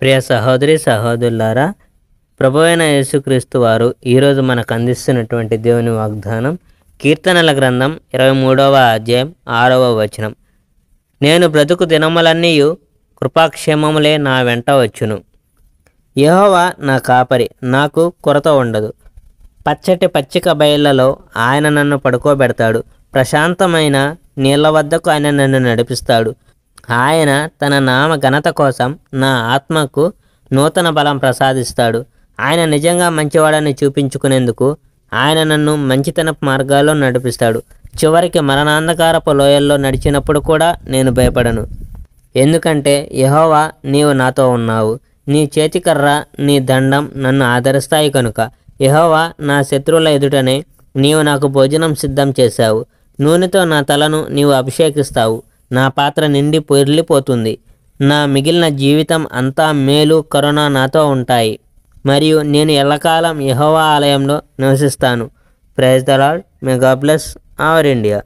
ప్రియ సహోదరి సహోదరులారా ప్రభు అయిన యేసుక్రీస్తు వారు ఈరోజు మనకు అందిస్తున్నటువంటి దేవుని వాగ్దానం కీర్తనల గ్రంథం ఇరవై మూడవ అధ్యాయం ఆరవ వచనం నేను బ్రతుకు దినములన్నీ కృపాక్షేమములే నా వెంట వచ్చును యహోవా నా కాపరి నాకు కొరత ఉండదు పచ్చటి పచ్చిక బయళ్లలో ఆయన నన్ను పడుకోబెడతాడు ప్రశాంతమైన నీళ్ల వద్దకు ఆయన నన్ను నడిపిస్తాడు ఆయన తన నామ ఘనత కోసం నా ఆత్మకు నూతన బలం ప్రసాదిస్తాడు ఆయన నిజంగా మంచివాడని చూపించుకునేందుకు ఆయన నన్ను మంచితనపు మార్గాల్లో నడిపిస్తాడు చివరికి మరణాంధకారపు లోయల్లో నడిచినప్పుడు కూడా నేను భయపడను ఎందుకంటే యహోవా నీవు నాతో ఉన్నావు నీ చేతికర్ర నీ దండం నన్ను ఆదరిస్తాయి కనుక యహోవా నా శత్రువుల ఎదుటనే నీవు నాకు భోజనం సిద్ధం చేశావు నూనెతో నా తలను నీవు అభిషేకిస్తావు నా పాత్ర నిండి పొర్లిపోతుంది నా మిగిలిన జీవితం అంతా మేలు కరుణ నాతో ఉంటాయి మరియు నేను ఎల్లకాలం యహోవా ఆలయంలో నివసిస్తాను praise the mega plus our India